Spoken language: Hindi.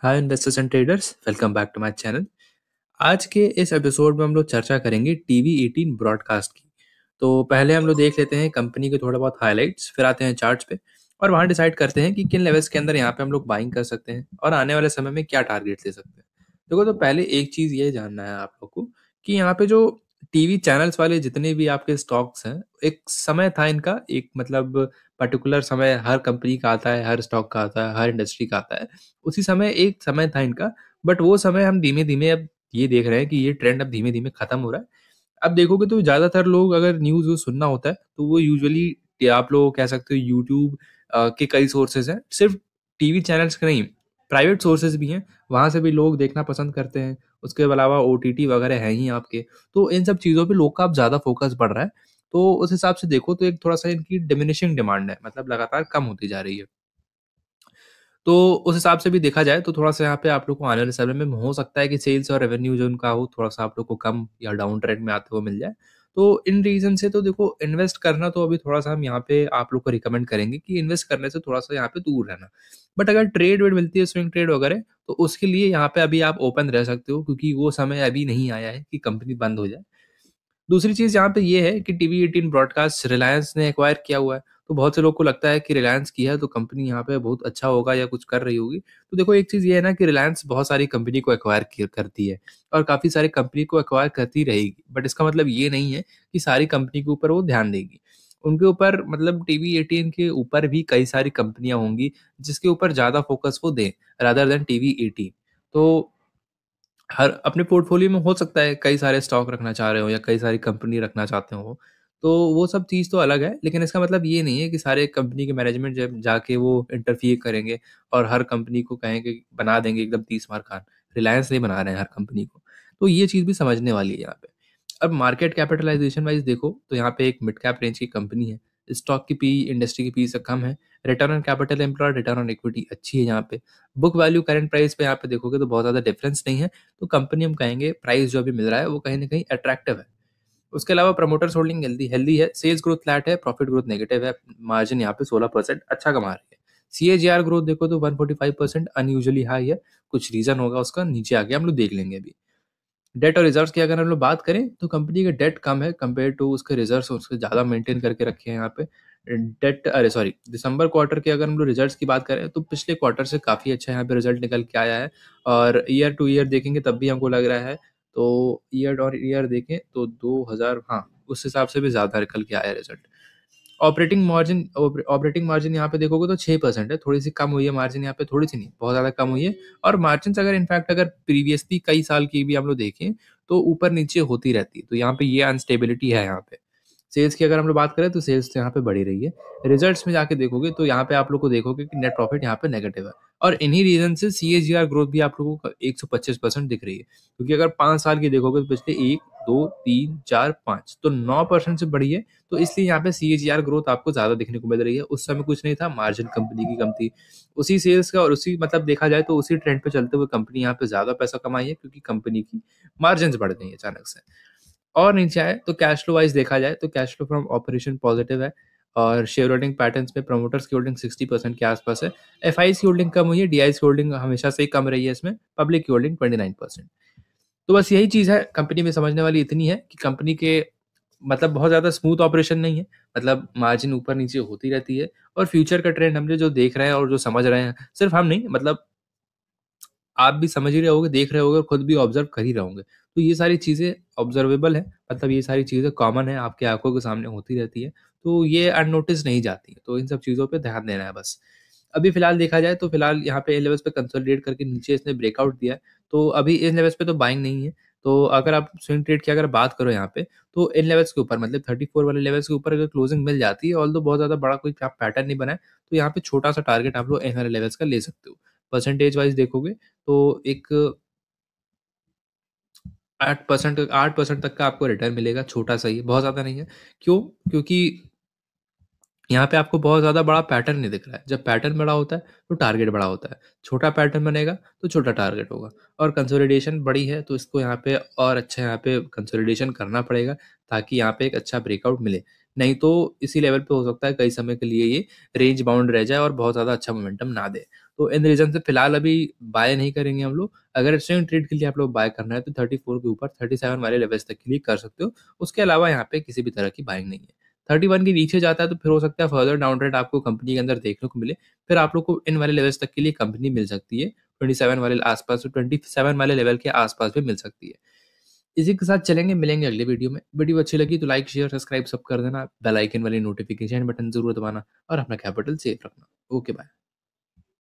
hi investors and traders welcome back to my channel आज के इस एपिसोड में हम लोग चर्चा करेंगे टीवी एटीन ब्रॉडकास्ट की तो पहले हम लोग देख लेते हैं कंपनी के थोड़ा बहुत हाईलाइट्स फिर आते हैं चार्ट्स पे और वहाँ डिसाइड करते हैं कि किन लेवल्स के अंदर यहाँ पे हम लोग बाइंग कर सकते हैं और आने वाले समय में क्या टारगेट ले सकते हैं देखो तो पहले एक चीज़ ये जानना है आप लोग को कि यहाँ पे जो टीवी चैनल्स वाले जितने भी आपके स्टॉक्स हैं एक समय था इनका एक मतलब पर्टिकुलर समय हर कंपनी का आता है हर स्टॉक का आता है हर इंडस्ट्री का आता है उसी समय एक समय था इनका बट वो समय हम धीमे धीमे अब ये देख रहे हैं कि ये ट्रेंड अब धीमे धीमे खत्म हो रहा है अब देखोगे तो ज़्यादातर लोग अगर न्यूज़ वो सुनना होता है तो वो यूजली आप लोग कह सकते हो यूट्यूब के कई सोर्सेज हैं सिर्फ टीवी चैनल्स के नहीं प्राइवेट सोर्सेज भी हैं वहां से भी लोग देखना पसंद करते हैं उसके अलावा ओ वगैरह है ही आपके तो इन सब चीज़ों पर लोग का अब ज़्यादा फोकस बढ़ रहा है तो उस हिसाब से देखो तो एक थोड़ा सा इनकी डिमिनिशिंग डिमांड है मतलब लगातार कम होती जा रही है तो उस हिसाब से भी देखा जाए तो थोड़ा सा यहाँ पे आप लोग को आने वाले समय में हो सकता है कि सेल्स और रेवेन्यू जो उनका हो थोड़ा सा आप लोग को कम या डाउन ट्रेंड में आते हुए मिल जाए तो इन रीजन से तो देखो इन्वेस्ट करना तो अभी थोड़ा सा हम यहाँ पे आप लोग को रिकमेंड करेंगे कि इन्वेस्ट करने से थोड़ा सा यहाँ पे दूर रहना बट अगर ट्रेड वेड मिलती है स्विंग ट्रेड वगैरह तो उसके लिए यहाँ पे अभी आप ओपन रह सकते हो क्योंकि वो समय अभी नहीं आया है कि कंपनी बंद हो जाए दूसरी चीज़ यहाँ पे ये है कि T V eighteen broadcast Reliance ने एक्वायर किया हुआ है तो बहुत से लोग को लगता है कि रिलायंस की है तो कंपनी यहाँ पे बहुत अच्छा होगा या कुछ कर रही होगी तो देखो एक चीज़ ये है ना कि रिलायंस बहुत सारी कंपनी को एक्वायर करती है और काफ़ी सारी कंपनी को एक्वायर करती रहेगी बट इसका मतलब ये नहीं है कि सारी कंपनी के ऊपर वो ध्यान देगी उनके ऊपर मतलब टी वी एटीन के ऊपर भी कई सारी कंपनियां होंगी जिसके ऊपर ज़्यादा फोकस वो दें रादर देन टीवी एटीन तो हर अपने पोर्टफोलियो में हो सकता है कई सारे स्टॉक रखना चाह रहे हो या कई सारी कंपनी रखना चाहते हो तो वो सब चीज़ तो अलग है लेकिन इसका मतलब ये नहीं है कि सारे कंपनी के मैनेजमेंट जब जाके वो इंटरफियर करेंगे और हर कंपनी को कहेंगे बना देंगे एकदम तीस मार खान रिलायंस नहीं बना रहे हैं हर कंपनी को तो ये चीज़ भी समझने वाली है यहाँ पे अब मार्केट कैपिटलाइजेशन वाइज देखो तो यहाँ पे एक मिड कैप रेंज की कंपनी है स्टॉक की पी इंडस्ट्री की पी से कम है return on capital employ return on equity अच्छी है यहाँ पे बुक वैल्यू करंट प्राइस पे यहाँ पे देखोगे तो बहुत ज़्यादा डिफरेंस नहीं है तो कंपनी हम कहेंगे प्राइस जो अभी मिल रहा है वो कहीं ना कहीं अट्रैक्टिव है उसके अलावा प्रमोटर्स होल्डिंग हेल्दी हेल्दी है सेल्स ग्रोथ फ्लैट है प्रॉफिट ग्रोथ नेगेटिव है मार्जिन यहाँ पे सोलह परसेंट अच्छा कमा रही है सी ए जी आर ग्रोथ देखो तो one forty five percent unusually high है कुछ रीजन होगा उसका नीचे आगे हम लोग देख लेंगे अभी डेट और रिजर्व की अगर हम लोग बात करें तो कंपनी का डेट कम है कंपेयर टू उसके रिजर्व उसके ज़्यादा मेंटेन करके रखे हैं यहाँ पे डेट अरे सॉरी दिसंबर क्वार्टर के अगर हम लोग रिजल्ट की बात करें तो पिछले क्वार्टर से काफ़ी अच्छा यहाँ पे रिजल्ट निकल के आया है और ईयर टू ईयर देखेंगे तब भी हमको लग रहा है तो ईयर और ईयर देखें तो दो हज़ार हाँ उस हिसाब से भी ज़्यादा निकल के आया result operating margin operating margin यहाँ पे देखोगे तो छह परसेंट है थोड़ी सी कम हुई है मार्जिन यहाँ पे थोड़ी सी नहीं बहुत ज़्यादा कम हुई है और मार्जिन अगर इनफैक्ट अगर प्रीवियसली कई साल की भी हम लोग देखें तो ऊपर नीचे होती रहती है तो यहाँ पे ये अनस्टेबिलिटी है यहाँ पे सेल्स की अगर हम लोग बात करें तो सेल्स तो यहाँ पे बढ़ी रही है रिजल्ट्स में जाके देखोगे तो यहाँ पे आप लोग को देखोगे कि नेट प्रॉफिट यहाँ पे नेगेटिव है और इन्हीं रीजन से सी ग्रोथ भी आप लोगों को एक परसेंट दिख रही है क्योंकि अगर पाँच साल की देखोगे तो पिछले एक दो तीन चार पांच तो नौ परसेंट से बढ़ी है तो इसलिए यहाँ पे सी ग्रोथ e आपको ज़्यादा देखने को मिल रही है उस समय कुछ नहीं था मार्जिन कंपनी की कम थी उसी सेल्स का और उसी मतलब देखा जाए तो उसी ट्रेंड पे चलते हुए कंपनी यहाँ पे ज़्यादा पैसा कमाई है क्योंकि कंपनी की मार्जिन बढ़ गई अचानक से और नीचे आए तो कैश फ्लो वाइज देखा जाए तो cash flow from operation positive है और शेयर होल्डिंग पैटर्न में प्रमोटर्स की होल्डिंग सिक्सटी परसेंट के आसपास है एफ की होल्डिंग कम हुई है डी की होल्डिंग हमेशा से ही कम रही है इसमें पब्लिक की होल्डिंग ट्वेंटी नाइन परसेंट तो बस यही चीज़ है कंपनी में समझने वाली इतनी है कि कंपनी के मतलब बहुत ज़्यादा स्मूथ ऑपरेशन नहीं है मतलब मार्जिन ऊपर नीचे होती रहती है और फ्यूचर का ट्रेंड हम जो देख रहे हैं और जो समझ रहे हैं सिर्फ हम नहीं मतलब आप भी समझ ही रहे होगे देख रहे होगे और खुद भी ऑब्जर्व कर ही रहोगे तो ये सारी चीज़ें ऑब्जर्वेबल है मतलब ये सारी चीज़ें कॉमन है आपकी आंखों के सामने होती रहती है तो ये अननोटिस नहीं जाती है तो इन सब चीज़ों पर ध्यान देना है बस अभी फिलहाल देखा जाए तो फिलहाल यहाँ पे लेवल्स पे कंसोलिडेट करके नीचे इसने ब्रेकआउट दिया तो अभी इन लेवल्स पे तो बाइंग नहीं है तो अगर आप स्विंग ट्रेड की अगर बात करो यहाँ पे तो इन लेवल्स के ऊपर मतलब 34 वाले लेवल्स के ऊपर अगर क्लोजिंग मिल जाती है ऑल बहुत ज़्यादा बड़ा कोई पैटर्न नहीं बना है तो यहाँ पे छोटा सा टारगेट आप लोग इन वाले लेवल्स का ले सकते हो परसेंटेज वाइज देखोगे तो एक आठ परसेंट आठ परसेंट तक का आपको रिटर्न मिलेगा छोटा सा ही बहुत ज़्यादा नहीं है क्यों क्योंकि यहाँ पे आपको बहुत ज़्यादा बड़ा पैटर्न नहीं दिख रहा है जब पैटर्न बड़ा होता है तो टारगेट बड़ा होता है छोटा पैटर्न बनेगा तो छोटा टारगेट होगा और कंसोलिडेशन बड़ी है तो इसको यहाँ पे और अच्छा यहाँ पे कंसोलिडेशन करना पड़ेगा ताकि यहाँ पे एक अच्छा ब्रेकआउट मिले नहीं तो इसी लेवल पे हो सकता है कई समय के लिए ये रेंज बाउंड रह जाए और बहुत ज़्यादा अच्छा मोमेंटम ना दे तो इन रीजन से फिलहाल अभी बाय नहीं करेंगे हम लोग अगर स्विंग ट्रेड के लिए आप लोग बाय करना है तो थर्टी फोर के ऊपर थर्टी सेवन वाले लेवल्स तक के लिए कर सकते हो उसके अलावा यहाँ पे किसी भी तरह की बाइंग नहीं है थर्टी वन के नीचे जाता है तो फिर हो सकता है फर्दर डाउन ट्रेंड आपको कंपनी के अंदर देखने को मिले फिर आप लोग को इन वाले लेवल्स तक के लिए कंपनी मिल सकती है ट्वेंटी सेवन वाले आसपास तो ट्वेंटी सेवन वाले लेवल के आसपास भी मिल सकती है इसी के साथ चलेंगे मिलेंगे अगले वीडियो में वीडियो अच्छी लगी तो लाइक शेयर सब्सक्राइब सब कर देना बेल आइकन वाली नोटिफिकेशन बटन जरूर दबाना और अपना कैपिटल सेफ रखना ओके बाय